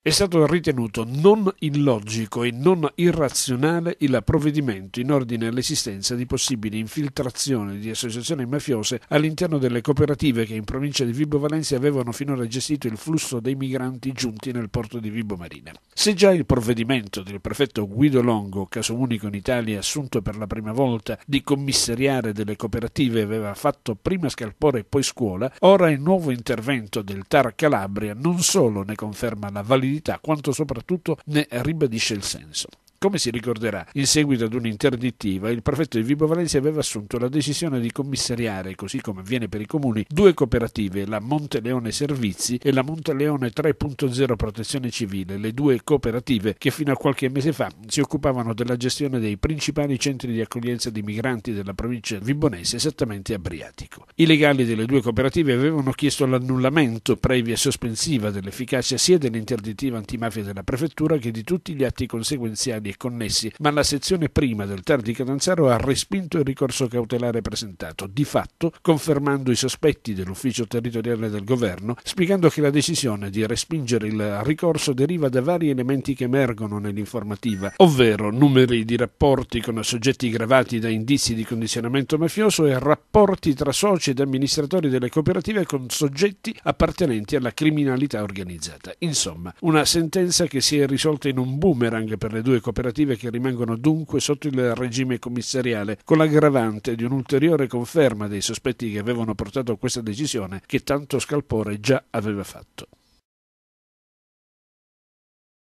È stato ritenuto non illogico e non irrazionale il provvedimento in ordine all'esistenza di possibili infiltrazioni di associazioni mafiose all'interno delle cooperative che in provincia di Vibo Valencia avevano finora gestito il flusso dei migranti giunti nel porto di Vibo Marina. Se già il provvedimento del prefetto Guido Longo, caso unico in Italia assunto per la prima volta di commissariare delle cooperative, aveva fatto prima scalpore e poi scuola, ora il nuovo intervento del Tar Calabria non solo ne conferma la validità solidità quanto soprattutto ne ribadisce il senso. Come si ricorderà, in seguito ad un'interdittiva, il prefetto di Vibo Valencia aveva assunto la decisione di commissariare, così come avviene per i comuni, due cooperative, la Monteleone Servizi e la Monteleone 3.0 Protezione Civile, le due cooperative che fino a qualche mese fa si occupavano della gestione dei principali centri di accoglienza di migranti della provincia vibonese, esattamente a Briatico. I legali delle due cooperative avevano chiesto l'annullamento previa sospensiva dell'efficacia sia dell'interdittiva antimafia della prefettura che di tutti gli atti conseguenziali e connessi, ma la sezione prima del TAR di Catanzaro ha respinto il ricorso cautelare presentato, di fatto confermando i sospetti dell'ufficio territoriale del governo, spiegando che la decisione di respingere il ricorso deriva da vari elementi che emergono nell'informativa, ovvero numeri di rapporti con soggetti gravati da indizi di condizionamento mafioso e rapporti tra soci ed amministratori delle cooperative con soggetti appartenenti alla criminalità organizzata. Insomma, una sentenza che si è risolta in un boomerang per le due cooperative operative che rimangono dunque sotto il regime commissariale, con l'aggravante di un'ulteriore conferma dei sospetti che avevano portato a questa decisione che tanto scalpore già aveva fatto.